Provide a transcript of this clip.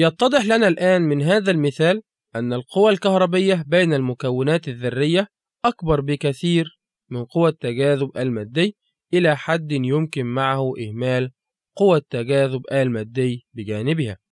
يتضح لنا الآن من هذا المثال أن القوى الكهربية بين المكونات الذرية أكبر بكثير من قوى التجاذب المادي إلى حد يمكن معه إهمال قوى التجاذب المادي بجانبها